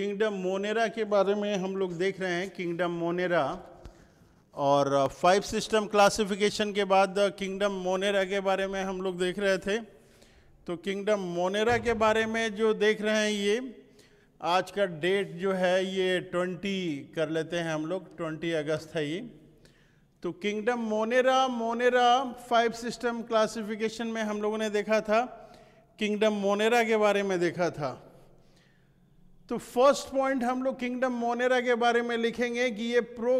kingdom Monera के बारे में हम लोग देख रहे हैं किंगडम मोनेरा और फाइव सिस्टम क्लासिफिकेशन के बाद किंगडम मोनेरा के बारे में हम लोग देख रहे थे तो किंगडम मोनेरा के बारे में जो देख रहे हैं ये आज का डेट जो है ये 20 कर लेते हैं हम लोग 20 अगस्त है ये तो kingdom Monera Monera five system classification में हम लोगों ने देखा था किंगडम मोनेरा के बारे में देखा था तो फर्स्ट पॉइंट हम लोग किंगडम मोनेरा के बारे में लिखेंगे कि ये प्रो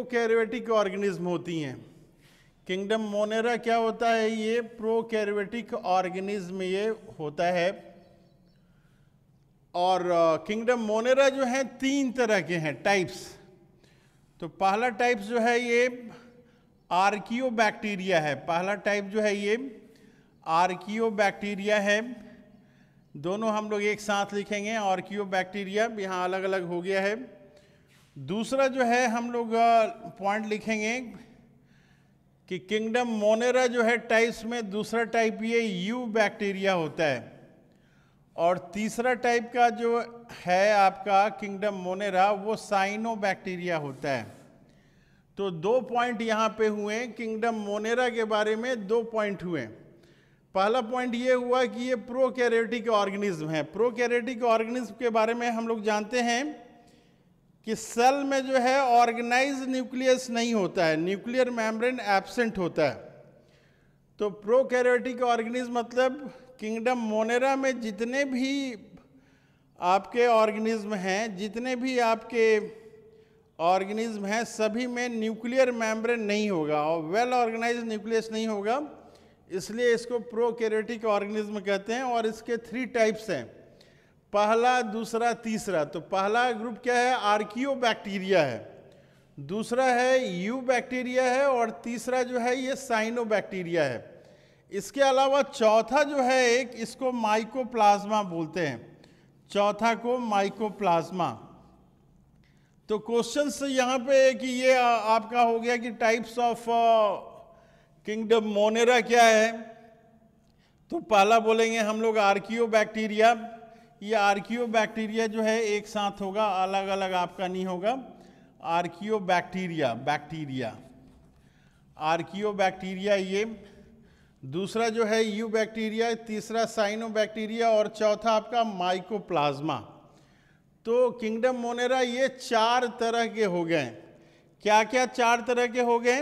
ऑर्गेनिज्म होती हैं किंगडम मोनेरा क्या होता है ये प्रो कैरवेटिक ऑर्गेनिज्म ये होता है और किंगडम मोनेरा जो है तीन तरह के हैं टाइप्स तो पहला टाइप जो है ये आर्कियो बैक्टीरिया है पहला टाइप जो है ये आर्कियो बैक्टीरिया है दोनों हम लोग एक साथ लिखेंगे और बैक्टीरिया भी यहाँ अलग अलग हो गया है दूसरा जो है हम लोग पॉइंट लिखेंगे कि किंगडम मोनेरा जो है टाइप्स में दूसरा टाइप ये यू बैक्टीरिया होता है और तीसरा टाइप का जो है आपका किंगडम मोनेरा वो साइनो बैक्टीरिया होता है तो दो पॉइंट यहाँ पे हुए किंगडम मोनेरा के बारे में दो पॉइंट हुए पहला पॉइंट ये हुआ कि ये प्रो कैरेटिक ऑर्गेनिज्म है प्रो कैरेटिक ऑर्गेनिज्म के बारे में हम लोग जानते हैं कि सेल में जो है ऑर्गेनाइज न्यूक्लियस नहीं होता है न्यूक्लियर मेम्ब्रेन एबसेंट होता है तो प्रो कैरेटिक ऑर्गेनिज्म मतलब किंगडम मोनेरा में जितने भी आपके ऑर्गेनिज्म हैं जितने भी आपके ऑर्गेनिज्म हैं सभी में न्यूक्लियर मैम्ब्रेन नहीं होगा और वेल ऑर्गेनाइज न्यूक्लियस नहीं होगा इसलिए इसको प्रोकैरियोटिक ऑर्गेनिज्म कहते हैं और इसके थ्री टाइप्स हैं पहला दूसरा तीसरा तो पहला ग्रुप क्या है आर्कियो बैक्टीरिया है दूसरा है यू बैक्टीरिया है और तीसरा जो है ये साइनो बैक्टीरिया है इसके अलावा चौथा जो है एक इसको माइकोप्लाज्मा बोलते हैं चौथा को माइकोप्लाज्मा तो क्वेश्चन यहाँ पे कि ये आपका हो गया कि टाइप्स ऑफ किंगडम मोनेरा क्या है तो पहला बोलेंगे हम लोग आर्कियो बैक्टीरिया ये आर्कियो बैक्टीरिया जो है एक साथ होगा अलग अलग आपका नहीं होगा archaebacteria bacteria archaebacteria ये दूसरा जो है यू बैक्टीरिया तीसरा साइनो बैक्टीरिया और चौथा आपका माइकोप्लाज्मा तो किंगडम मोनेरा ये चार तरह के हो गए क्या क्या चार तरह के हो गए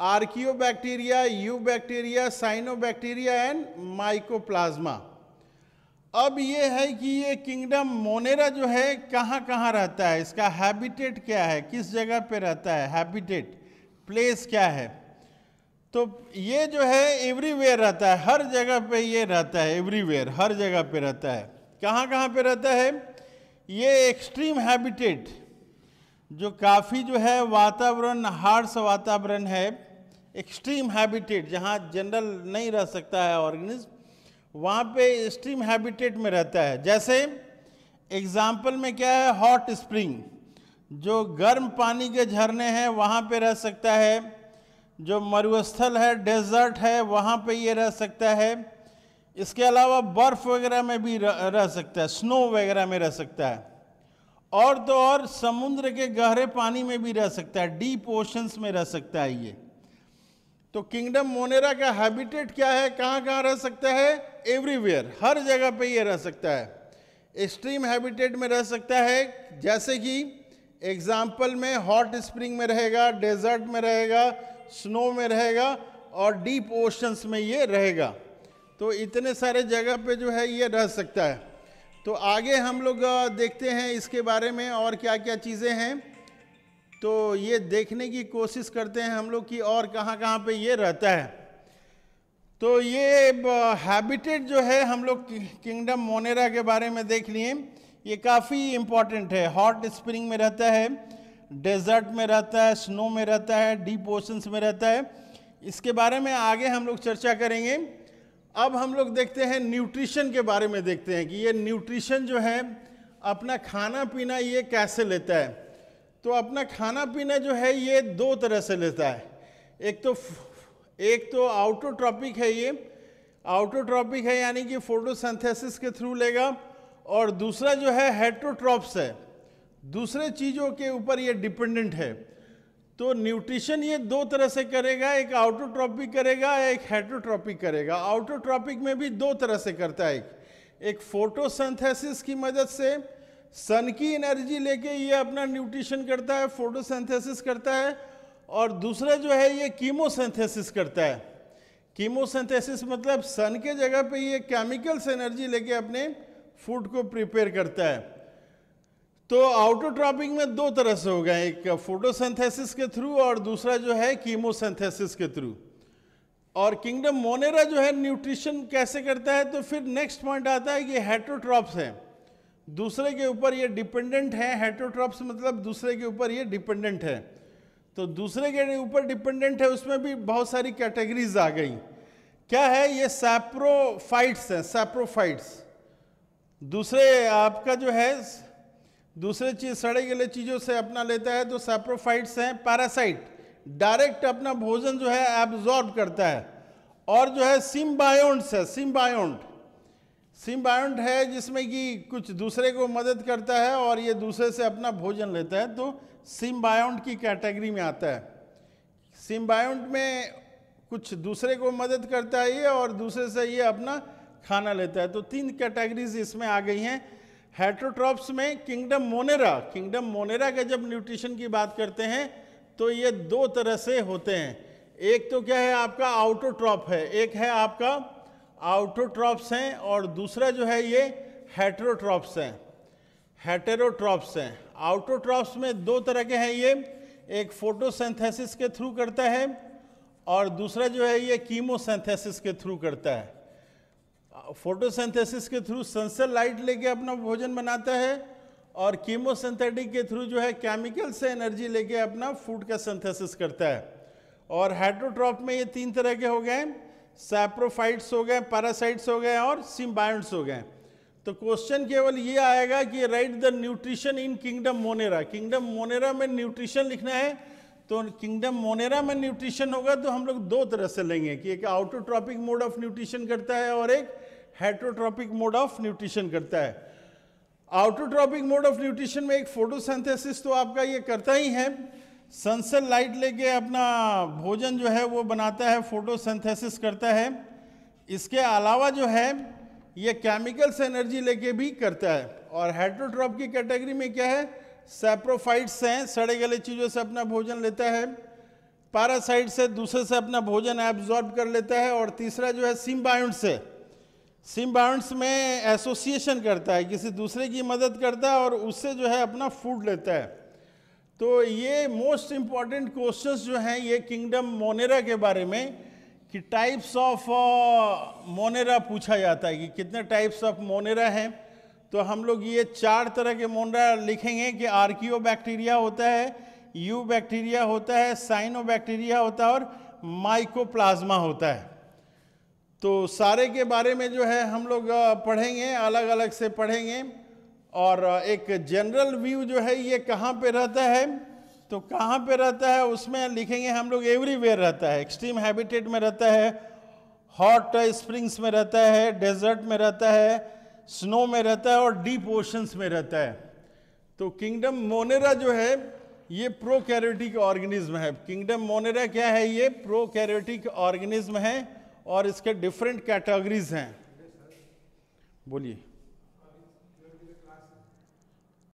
archaebacteria, eubacteria, cyanobacteria and mycoplasma अब ये है कि ये किंगडम मोनेरा जो है कहाँ कहाँ रहता है इसका हैबिटेट क्या है किस जगह पे रहता है हैबिटेट प्लेस क्या है तो ये जो है एवरीवेयर रहता है हर जगह पे ये रहता है एवरीवेयर हर जगह पे रहता है कहाँ कहाँ पे रहता है ये एक्सट्रीम हैबिटेट जो काफ़ी जो है वातावरण हार्स वातावरण है एक्सट्रीम हैबिटेट जहाँ जनरल नहीं रह सकता है ऑर्गेनिज्म वहाँ पे एक्सट्रीम हैबिटेट में रहता है जैसे एग्जाम्पल में क्या है हॉट स्प्रिंग जो गर्म पानी के झरने हैं वहाँ पे रह सकता है जो मरुस्थल है डेजर्ट है वहाँ पे ये रह सकता है इसके अलावा बर्फ़ वगैरह में भी रह सकता है स्नो वगैरह में रह सकता है और तो और समुद्र के गहरे पानी में भी रह सकता है डीप ओशंस में रह सकता है ये तो किंगडम मोनेरा का हैबिटेट क्या है कहाँ कहाँ रह सकता है एवरीवेयर हर जगह पे ये रह सकता है एक्सट्रीम हैबिटेट में रह सकता है जैसे कि एग्जाम्पल में हॉट स्प्रिंग में रहेगा डेजर्ट में रहेगा स्नो में रहेगा और डीप ओशंस में ये रहेगा तो इतने सारे जगह पे जो है ये रह सकता है तो आगे हम लोग देखते हैं इसके बारे में और क्या क्या चीज़ें हैं तो ये देखने की कोशिश करते हैं हम लोग कि और कहाँ कहाँ पे ये रहता है तो ये हैबिटेट जो है हम लोग किंगडम मोनेरा के बारे में देख लिए ये काफ़ी इम्पॉर्टेंट है हॉट स्प्रिंग में रहता है डेजर्ट में रहता है स्नो में रहता है डीप ओशंस में रहता है इसके बारे में आगे हम लोग चर्चा करेंगे अब हम लोग देखते हैं न्यूट्रिशन के बारे में देखते हैं कि ये न्यूट्रिशन जो है अपना खाना पीना ये कैसे लेता है तो अपना खाना पीना जो है ये दो तरह से लेता है एक तो एक तो आउटोट्रॉपिक है ये आउटोट्रॉपिक है यानी कि फोटोसिंथेसिस के थ्रू लेगा और दूसरा जो है हेट्रोट्रॉप्स है दूसरे चीज़ों के ऊपर ये डिपेंडेंट है तो न्यूट्रिशन ये दो तरह से करेगा एक आउटोट्रॉपिक करेगा एक हेट्रोट्रॉपिक करेगा आउटोट्रॉपिक में भी दो तरह से करता है एक फोटोसिंथेसिस की मदद से सन की एनर्जी लेके ये अपना न्यूट्रिशन करता है फोटोसिंथेसिस करता है और दूसरा जो है ये कीमोसिंथेसिस करता है कीमोसिंथेसिस मतलब सन के जगह पे ये केमिकल्स एनर्जी लेके अपने फूड को प्रिपेयर करता है तो आउटोट्रॉपिंग में दो तरह से होगा एक फोटोसिंथेसिस के थ्रू और दूसरा जो है कीमोसिंथेसिस के थ्रू और किंगडम मोनेरा जो है न्यूट्रिशन कैसे करता है तो फिर नेक्स्ट पॉइंट आता है कि हेटोट्रॉप्स हैं दूसरे के ऊपर ये डिपेंडेंट हैं हेटोट्रॉप्स मतलब दूसरे के ऊपर ये डिपेंडेंट है तो दूसरे के ऊपर डिपेंडेंट है उसमें भी बहुत सारी कैटेगरीज आ गई क्या है ये सैप्रोफाइट्स हैं सैप्रोफाइट्स दूसरे आपका जो है दूसरे चीज सड़े गले चीज़ों से अपना लेता है तो सैप्रोफाइट्स हैं पैरासाइट डायरेक्ट अपना भोजन जो है एब्जॉर्ब करता है और जो है सिम्बायोंट्स है सिम्बायोंट सिम्बायोंट है जिसमें कि कुछ दूसरे को मदद करता है और ये दूसरे से अपना भोजन लेता है तो सिम्बायोंट की कैटेगरी में आता है सिम्बायोंट में कुछ दूसरे को मदद करता है ये और दूसरे से ये अपना खाना लेता है तो तीन कैटेगरीज इसमें आ गई हैं हेट्रोट्रॉप्स में किंगडम मोनेरा किंगडम मोनेरा के जब न्यूट्रिशन की बात करते हैं तो ये दो तरह से होते हैं एक तो क्या है आपका आउटोट्रॉप है एक है आपका आउटोट्रॉप्स हैं और दूसरा जो है ये हेट्रोट्रॉप्स हैं हेटेरोट्रॉप्स हैं आउटोट्रॉप्स में दो तरह के हैं ये एक फोटोसेंथेसिस के थ्रू करता है और दूसरा जो है ये कीमोसेंथेसिस के थ्रू करता है फोटोसिंथेसिस के थ्रू सनसेल लाइट लेके अपना भोजन बनाता है और कीमोसिंथेटिक के थ्रू जो है केमिकल से एनर्जी लेके अपना फूड का सिंथेसिस करता है और हाइड्रोट्रॉप में ये तीन तरह के हो गए सैप्रोफाइट्स हो गए पैरासाइट्स हो गए और सिम्बायट्स हो गए तो क्वेश्चन केवल ये आएगा कि write the nutrition in kingdom Monera kingdom Monera में न्यूट्रिशन लिखना है तो किंगडम मोनेरा में न्यूट्रिशन होगा तो हम लोग दो तरह से लेंगे कि एक आउटोट्रॉपिक मोड ऑफ न्यूट्रिशन करता है और एक हेट्रोट्रॉपिक मोड ऑफ न्यूट्रिशन करता है आउटोट्रॉपिक मोड ऑफ न्यूट्रिशन में एक फोटोसिंथेसिस तो आपका ये करता ही है सनसन लाइट लेके अपना भोजन जो है वो बनाता है फोटोसिंथेसिस करता है इसके अलावा जो है ये केमिकल्स एनर्जी लेके भी करता है और हाइड्रोट्रॉप की कैटेगरी में क्या है सेप्रोफाइट्स हैं सड़े गले चीज़ों से अपना भोजन लेता है पैरासाइट से दूसरे से अपना भोजन एब्जॉर्ब कर लेता है और तीसरा जो है सिम्बायोन्ट से बाउंड में एसोसिएशन करता है किसी दूसरे की मदद करता है और उससे जो है अपना फूड लेता है तो ये मोस्ट इम्पॉर्टेंट क्वेश्चंस जो हैं ये किंगडम मोनेरा के बारे में कि टाइप्स ऑफ मोनेरा पूछा जाता है कि कितने टाइप्स ऑफ मोनेरा हैं तो हम लोग ये चार तरह के मोनेरा लिखेंगे कि आर्कियो बैक्टीरिया होता है यू बैक्टीरिया होता है साइनो बैक्टीरिया होता है और माइकोप्लाज्मा होता है तो सारे के बारे में जो है हम लोग पढ़ेंगे अलग अलग से पढ़ेंगे और एक जनरल व्यू जो है ये कहाँ पे रहता है तो कहाँ पे रहता है उसमें लिखेंगे हम लोग एवरीवेयर रहता है एक्सट्रीम हैबिटेट में रहता है हॉट स्प्रिंग्स में रहता है डेजर्ट में रहता है स्नो में रहता है और डीप ओशंस में रहता है तो किंगडम मोनेरा जो है ये प्रो ऑर्गेनिज्म है किंगडम मोनेरा क्या है ये प्रो ऑर्गेनिज्म है और इसके डिफरेंट कैटेगरीज हैं बोलिए